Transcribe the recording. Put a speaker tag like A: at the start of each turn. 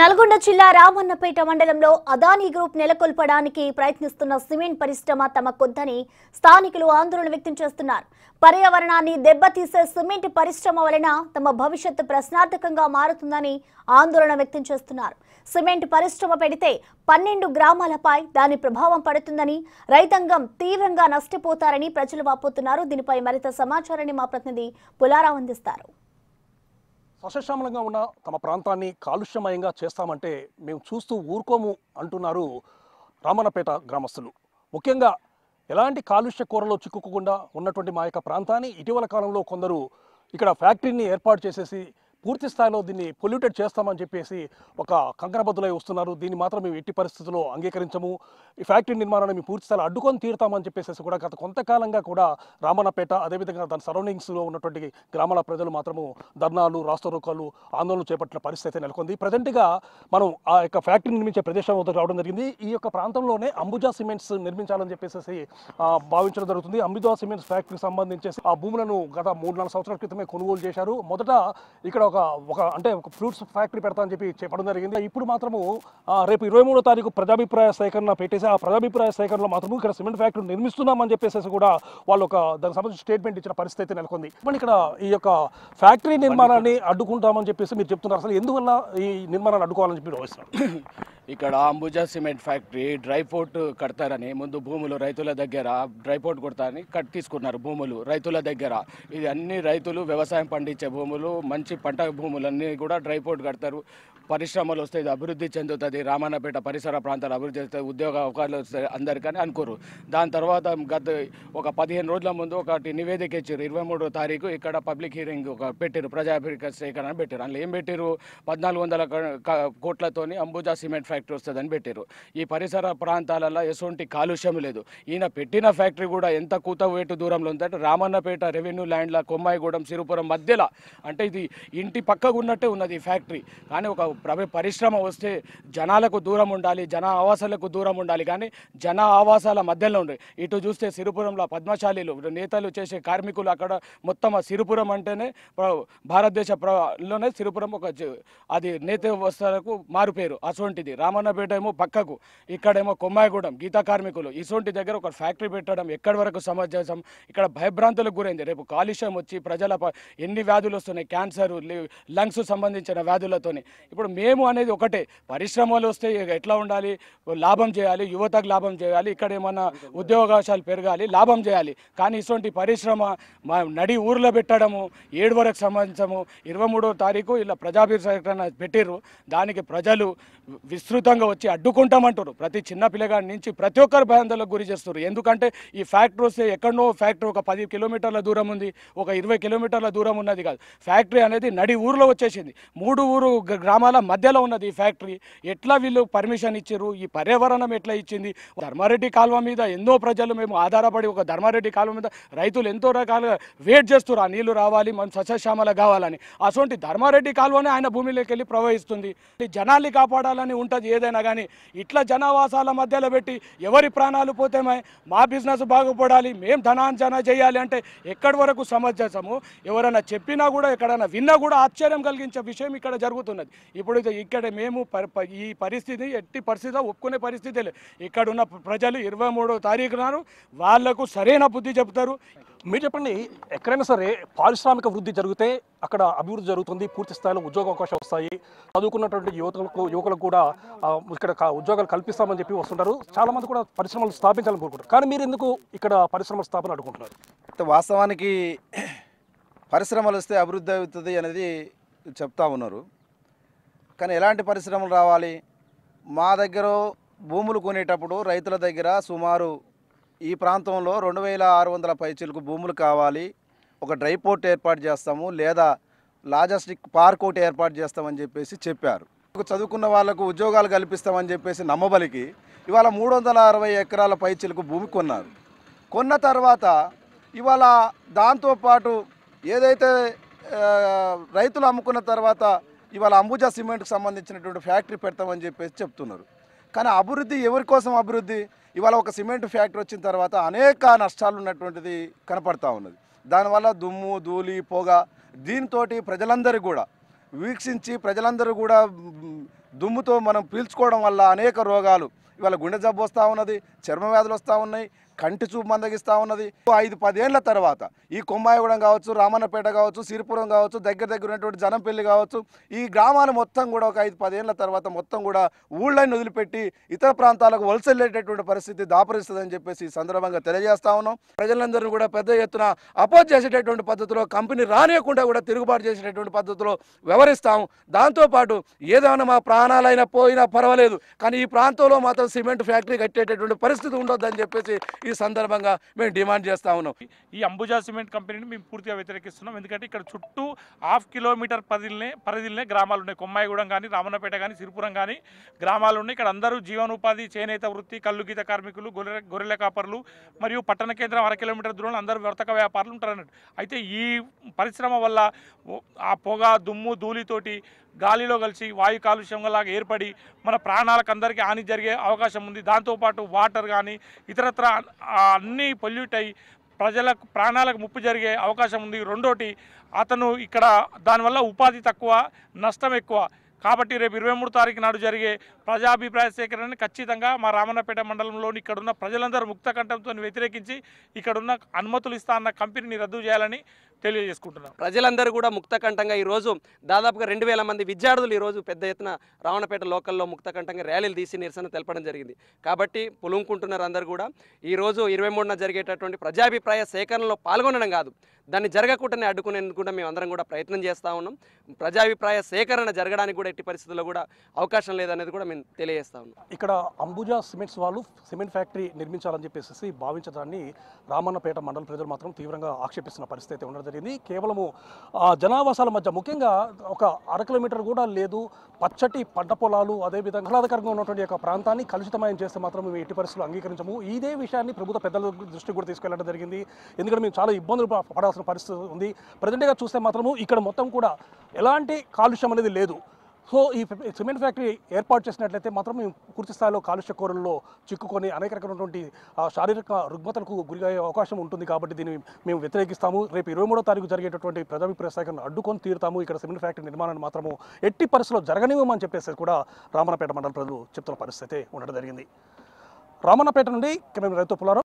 A: నల్గొండ జిల్లా రామన్నపేట మండలంలో అదానీ గ్రూప్ నెలకొల్పడానికి ప్రయత్నిస్తున్న సిమెంట్ పరిశ్రమ తమ కొద్దని స్థానికులు ఆందోళన వ్యక్తం చేస్తున్నారు పర్యావరణాన్ని దెబ్బతీసే సిమెంట్ పరిశ్రమ వలన తమ భవిష్యత్తు ప్రశ్నార్థకంగా మారుతుందని ఆందోళన వ్యక్తం చేస్తున్నారు సిమెంట్ పరిశ్రమ పెడితే పన్నెండు గ్రామాలపై దాని ప్రభావం పడుతుందని రైతాంగం తీవ్రంగా నష్టపోతారని ప్రజలు వాపోతున్నారు దీనిపై మరింత సమాచారాన్ని మా ప్రతినిధి పులారావు అందిస్తారు
B: సశశ్యామలంగా ఉన్న తమ ప్రాంతాన్ని కాలుష్యమయంగా చేస్తామంటే మేము చూస్తూ ఊరుకోము అంటున్నారు రామన్నపేట గ్రామస్తులు ముఖ్యంగా ఎలాంటి కాలుష్య కూరలో చిక్కుకోకుండా ఉన్నటువంటి మా యొక్క ప్రాంతాన్ని ఇటీవల కాలంలో కొందరు ఇక్కడ ఫ్యాక్టరీని ఏర్పాటు చేసేసి పూర్తి స్థాయిలో దీన్ని పొల్యూటెడ్ చేస్తామని చెప్పేసి ఒక కంకణబద్దులై వస్తున్నారు దీన్ని మాత్రం మేము ఎట్టి పరిస్థితుల్లో అంగీకరించము ఈ ఫ్యాక్టరీ నిర్మాణాన్ని మేము పూర్తి స్థాయిలో అడ్డుకొని తీరుతామని చెప్పేసి కూడా గత కొంతకాలంగా కూడా రామన్నపేట అదేవిధంగా దాని సరౌండింగ్స్లో ఉన్నటువంటి గ్రామాల ప్రజలు మాత్రము ధర్నాలు రాస్తరోకాలు ఆందోళనలు చేపట్టిన పరిస్థితి నెలకొంది ప్రజెంట్గా మనం ఆ యొక్క ఫ్యాక్టరీ నిర్మించే ప్రదేశం రావడం జరిగింది ఈ యొక్క ప్రాంతంలోనే అంబుజా సిమెంట్స్ నిర్మించాలని చెప్పేసి భావించడం జరుగుతుంది అంబుజా సిమెంట్స్ ఫ్యాక్టరీకి సంబంధించి ఆ భూములను గత మూడు నాలుగు సంవత్సరాల క్రితమే కొనుగోలు చేశారు మొదట ఇక్కడ ఒక ఒక అంటే ఒక ఫ్రూట్స్ ఫ్యాక్టరీ పెడతా అని చెప్పి చెప్పడం జరిగింది ఇప్పుడు మాత్రము రేపు ఇరవై మూడో తారీఖు ప్రజాభిప్రాయ సేకరణ పెట్టేసి ఆ ప్రజాభిప్రాయ సేకరణలో మాత్రము ఇక్కడ సిమెంట్ ఫ్యాక్టరీ నిర్మిస్తున్నామని చెప్పేసి కూడా వాళ్ళు ఒక దానికి సంబంధించి స్టేట్మెంట్ ఇచ్చిన పరిస్థితి నెలకొంది మళ్ళీ ఇక్కడ ఈ యొక్క ఫ్యాక్టరీ నిర్మాణాన్ని అడ్డుకుంటామని చెప్పేసి మీరు చెప్తున్నారు అసలు ఎందువల్ల ఈ నిర్మాణాన్ని
C: అడ్డుకోవాలని చెప్పి భావిస్తున్నారు ఇక్కడ Ambuja cement factory dry port కడతారని ముందు భూములు రైతుల దగ్గర డ్రై పోర్ట్ కొడతారని కట్ తీసుకున్నారు భూములు రైతుల దగ్గర ఇది అన్ని రైతులు వ్యవసాయం పండించే భూములు మంచి పంట భూములన్నీ కూడా డ్రై పోర్ట్ కడతారు పరిశ్రమలు వస్తాయి ఇది అభివృద్ధి చెందుతుంది రామన్నపేట పరిసర ప్రాంతాలు అభివృద్ధి చేస్తే ఉద్యోగ అవకాశాలు వస్తాయి అందరికని అనుకోరు దాని తర్వాత గత ఒక పదిహేను రోజుల ముందు ఒకటి నివేదిక ఇచ్చారు ఇరవై మూడో తారీఖు ఇక్కడ పబ్లిక్ హీరింగ్ ఒక పెట్టారు ప్రజాభివృద్ధి సేకరణ పెట్టారు అందులో ఏం పెట్టారు పద్నాలుగు వందల కోట్లతోని అంబుజా సిమెంట్ ఫ్యాక్టరీ వస్తుందని పెట్టారు ఈ పరిసర ప్రాంతాలలో ఎటువంటి కాలుష్యం లేదు ఈయన పెట్టిన ఫ్యాక్టరీ కూడా ఎంత కూత వేటు దూరంలో ఉందంటే రామన్నపేట రెవెన్యూ ల్యాండ్ల కొమ్మాయిగూడెం సిరుపురం మధ్యలో అంటే ఇది ఇంటి పక్కకు ఉన్నట్టే ఉన్నది ఈ ఫ్యాక్టరీ కానీ ఒక పరిశ్రమ వస్తే జనాలకు దూరం ఉండాలి జన ఆవాసాలకు దూరం ఉండాలి కానీ జన ఆవాసాల మధ్యలో ఉండే ఇటు చూస్తే సిరిపురంలో పద్మశాలీలు నేతలు చేసే కార్మికులు అక్కడ మొత్తం సిరుపురం సిరిపురం అంటేనే ప్రలోనే సిరిపురం ఒక అది నేత వస్తాలకు మారుపేరు అటువంటిది రామన్నపేట ఏమో పక్కకు ఇక్కడేమో కొమ్మాయిగూడెం గీతా కార్మికులు ఇటువంటి దగ్గర ఒక ఫ్యాక్టరీ పెట్టడం ఎక్కడి వరకు సమంజసం ఇక్కడ భయభ్రాంతులకు గురైంది రేపు కాలుష్యం వచ్చి ప్రజల ఎన్ని వ్యాధులు వస్తున్నాయి క్యాన్సర్ లంగ్స్ సంబంధించిన వ్యాధులతోని ఇప్పుడు చేస్తున్నారు మేము అనేది ఒకటే పరిశ్రమలు వస్తే ఎట్లా ఉండాలి లాభం చేయాలి యువతకు లాభం చేయాలి ఇక్కడ ఏమన్నా ఉద్యోగావకాశాలు పెరగాలి లాభం చేయాలి కానీ ఇటువంటి పరిశ్రమ మా నడి ఊర్లో పెట్టడము ఏడు వరకు సంబంధించము ఇరవై మూడో తారీఖు ఇలా ప్రజాభిప్రకటన పెట్టిర్రు దానికి ప్రజలు విస్తృతంగా వచ్చి అడ్డుకుంటామంటారు ప్రతి చిన్న పిల్లగాడి నుంచి ప్రతి ఒక్కరు భయాందోళనకు గురి చేస్తారు ఎందుకంటే ఈ ఫ్యాక్టరీ వస్తే ఎక్కడో ఫ్యాక్టరీ ఒక పది కిలోమీటర్ల దూరం ఉంది ఒక ఇరవై కిలోమీటర్ల దూరం ఉన్నది కాదు ఫ్యాక్టరీ అనేది నడి ఊర్లో వచ్చేసింది మూడు ఊరు గ్రామాల చాలా మధ్యలో ఉన్నది ఈ ఫ్యాక్టరీ ఎట్లా వీళ్ళు పర్మిషన్ ఇచ్చారు ఈ పర్యావరణం ఎట్లా ఇచ్చింది ధర్మారెడ్డి కాలువ మీద ఎన్నో ప్రజలు మేము ఆధారపడి ఒక ధర్మారెడ్డి కాలువ మీద రైతులు ఎంతో రకాలుగా వెయిట్ చేస్తారు ఆ నీళ్లు రావాలి మనం సస్యశ్యామలు కావాలని అటువంటి ధర్మారెడ్డి కాలువనే ఆయన భూమిలోకి వెళ్ళి ప్రవహిస్తుంది జనాల్ని కాపాడాలని ఉంటుంది ఏదైనా కానీ ఇట్లా జనావాసాల మధ్యలో పెట్టి ఎవరి ప్రాణాలు పోతేమే మా బిజినెస్ బాగుపడాలి మేము ధనాంజన చేయాలి అంటే ఎక్కడి వరకు సమంజసము ఎవరైనా చెప్పినా కూడా ఎక్కడైనా విన్నా కూడా ఆశ్చర్యం కలిగించే విషయం ఇక్కడ జరుగుతున్నది ఇప్పుడు ఇక్కడ మేము ఈ పరిస్థితి ఎట్టి పరిస్థితి ఒప్పుకునే పరిస్థితి ఇక్కడ ఉన్న ప్రజలు ఇరవై మూడో తారీఖు వాళ్ళకు వాళ్లకు సరైన బుద్ధి చెబుతారు మీరు చెప్పండి ఎక్కడైనా సరే పారిశ్రామిక
B: వృద్ధి జరిగితే అక్కడ అభివృద్ధి జరుగుతుంది పూర్తి స్థాయిలో ఉద్యోగ అవకాశాలు వస్తాయి చదువుకున్నటువంటి యువతలకు యువకులకు కూడా ఇక్కడ ఉద్యోగాలు కల్పిస్తామని చెప్పి వస్తుంటారు చాలామంది కూడా పరిశ్రమలు స్థాపించాలని కోరుకుంటారు
A: కానీ మీరు ఎందుకు ఇక్కడ పరిశ్రమల స్థాపన అడుగుకుంటున్నారు వాస్తవానికి పరిశ్రమలు వస్తే అభివృద్ధి అవుతుంది అనేది చెప్తా ఉన్నారు కానీ ఎలాంటి పరిశ్రమలు రావాలి మా దగ్గర భూములు కొనేటప్పుడు రైతుల దగ్గర సుమారు ఈ ప్రాంతంలో రెండు వేల ఆరు వందల పైచీలకు భూములు కావాలి ఒక డ్రై పోర్ట్ ఏర్పాటు చేస్తాము లేదా లాజిస్టిక్ పార్క్ ఒకటి ఏర్పాటు చేస్తామని చెప్పేసి చెప్పారు చదువుకున్న వాళ్ళకు ఉద్యోగాలు కల్పిస్తామని చెప్పేసి నమ్మబలికి ఇవాళ మూడు వందల అరవై ఎకరాల పైచీలకు భూమి కొన్నారు కొన్న తర్వాత ఇవాళ దాంతోపాటు ఏదైతే రైతులు అమ్ముకున్న తర్వాత ఇవాళ అంబుజా సిమెంట్కి సంబంధించినటువంటి ఫ్యాక్టరీ పెడతామని చెప్పేసి చెప్తున్నారు కానీ అభివృద్ధి ఎవరి కోసం అభివృద్ధి ఇవాళ ఒక సిమెంట్ ఫ్యాక్టరీ వచ్చిన తర్వాత అనేక నష్టాలు ఉన్నటువంటిది కనపడతా ఉన్నది దానివల్ల దుమ్ము ధూళి పొగ దీంతో ప్రజలందరూ కూడా వీక్షించి ప్రజలందరూ కూడా దుమ్ముతో మనం పీల్చుకోవడం వల్ల అనేక రోగాలు ఇవాళ గుండె జబ్బు వస్తూ ఉన్నది చర్మ వ్యాధులు వస్తూ ఉన్నాయి కంటి చూపు మందగిస్తూ ఉన్నది ఐదు పదేళ్ల తర్వాత ఈ కొమ్మాయిగూడెం కావచ్చు రామన్నపేట కావచ్చు సిరిపురం కావచ్చు దగ్గర దగ్గర ఉన్నటువంటి జనంపల్లి కావచ్చు ఈ గ్రామాలు మొత్తం కూడా ఒక ఐదు పదేళ్ల తర్వాత మొత్తం కూడా ఊళ్ళని వదిలిపెట్టి ఇతర ప్రాంతాలకు వలసలేటటువంటి పరిస్థితి దాపరిస్తుందని చెప్పేసి ఈ సందర్భంగా తెలియజేస్తా ఉన్నాం ప్రజలందరూ కూడా పెద్ద ఎత్తున అపోజ్ చేసేటటువంటి పద్ధతిలో కంపెనీ రానియకుండా కూడా తిరుగుబాటు చేసేటటువంటి పద్ధతిలో వ్యవహరిస్తాం దాంతోపాటు ఏదైనా మా ప్రాణాలైనా పోయినా పర్వాలేదు కానీ ఈ ప్రాంతంలో మాత్రం సిమెంట్ ఫ్యాక్టరీ కట్టేటటువంటి పరిస్థితి ఉండొద్దని చెప్పేసి
D: ఈ సందర్భంగా మేము డిమాండ్ చేస్తూ ఉన్నాం ఈ అంబుజా సిమెంట్ కంపెనీని మేము పూర్తిగా వ్యతిరేకిస్తున్నాం ఎందుకంటే ఇక్కడ చుట్టూ హాఫ్ కిలోమీటర్ పరిధిలనే పరిధిలనే గ్రామాలు ఉన్నాయి కొమ్మాయిగూడెం కానీ రామన్నపేట కానీ సిరిపురం కానీ గ్రామాలు ఉన్నాయి ఇక్కడ అందరూ జీవనోపాధి చేనేత వృత్తి గీత కార్మికులు గొర్రె గొర్రెల కాపర్లు మరియు పట్టణ కేంద్రం అర కిలోమీటర్ దూరంలో అందరూ వర్తక వ్యాపారులు అన్నట్టు అయితే ఈ పరిశ్రమ వల్ల ఆ పొగ దుమ్ము ధూళితోటి గాలిలో కలిసి వాయు కాలుష్యం లాగా ఏర్పడి మన ప్రాణాలకు అందరికీ హాని జరిగే అవకాశం ఉంది దాంతోపాటు వాటర్ కానీ ఇతరత్ర అన్నీ పొల్యూట్ అయ్యి ప్రజలకు ప్రాణాలకు ముప్పు జరిగే అవకాశం ఉంది రెండోటి అతను ఇక్కడ దానివల్ల ఉపాధి తక్కువ నష్టం ఎక్కువ కాబట్టి రేపు ఇరవై మూడు తారీఖు నాడు జరిగే ప్రజాభిప్రాయ సేకరణని ఖచ్చితంగా మా రామన్నపేట మండలంలోని ఇక్కడున్న ప్రజలందరూ ముక్త కంఠంతో వ్యతిరేకించి ఇక్కడున్న అనుమతులు ఇస్తా అన్న కంపెనీని రద్దు చేయాలని తెలియజేసుకుంటున్నాం ప్రజలందరూ కూడా ముక్తకంఠంగా ఈరోజు దాదాపుగా రెండు వేల మంది విద్యార్థులు ఈరోజు పెద్ద ఎత్తున రావణపేట
A: లోకల్లో ముక్తకంఠంగా ర్యాలీలు తీసి నిరసన తెలపడం జరిగింది కాబట్టి పులుముకుంటున్నారు అందరూ కూడా ఈరోజు ఇరవై మూడున జరిగేటటువంటి ప్రజాభిప్రాయ సేకరణలో పాల్గొనడం కాదు దాన్ని జరగకుండా అడ్డుకునేందుకు కూడా మేము అందరం కూడా ప్రయత్నం చేస్తూ ఉన్నాం ప్రజాభిప్రాయ సేకరణ జరగడానికి కూడా ఎట్టి పరిస్థితుల్లో కూడా అవకాశం లేదనేది కూడా మేము తెలియజేస్తా ఉన్నాం
B: ఇక్కడ అంబుజా సిమెంట్స్ వాళ్ళు సిమెంట్ ఫ్యాక్టరీ నిర్మించాలని చెప్పేసి భావించడాన్ని రామన్నపేట మండల ప్రజలు మాత్రం తీవ్రంగా ఆక్షేపిస్తున్న పరిస్థితి ఉండడం జరిగింది కేవలము జనావాసాల మధ్య ముఖ్యంగా ఒక అర కిలోమీటర్ కూడా లేదు పచ్చటి పంట పొలాలు అదేవిధంగా ఆహ్లాదకరంగా ఉన్నటువంటి యొక్క ప్రాంతాన్ని కలుషితమయం చేస్తే మాత్రం మేము ఎట్టి పరిస్థితులు అంగీకరించము ఇదే విషయాన్ని ప్రభుత్వ పెద్దల దృష్టికి కూడా తీసుకెళ్లడం జరిగింది ఎందుకంటే మేము చాలా ఇబ్బందులు పడాల్సి చేయాల్సిన పరిస్థితి ఉంది ప్రజెంట్గా చూస్తే మాత్రము ఇక్కడ మొత్తం కూడా ఎలాంటి కాలుష్యం అనేది లేదు సో ఈ సిమెంట్ ఫ్యాక్టరీ ఏర్పాటు చేసినట్లయితే మాత్రం మేము పూర్తి స్థాయిలో కాలుష్య కూరల్లో చిక్కుకొని అనేక రకమైనటువంటి శారీరక రుగ్మతలకు గురయ్యే అవకాశం ఉంటుంది కాబట్టి దీన్ని మేము వ్యతిరేకిస్తాము రేపు ఇరవై మూడో తారీఖు జరిగేటటువంటి ప్రజాభిప్రాయ సేకరణ అడ్డుకొని తీరుతాము ఇక్కడ సిమెంట్ ఫ్యాక్టరీ నిర్మాణాన్ని మాత్రము ఎట్టి పరిస్థితిలో జరగనివ్వమని చెప్పేసి కూడా రామన్నపేట మండల ప్రజలు చెప్తున్న పరిస్థితి ఉండడం జరిగింది రామన్నపేట నుండి రైతు పులారం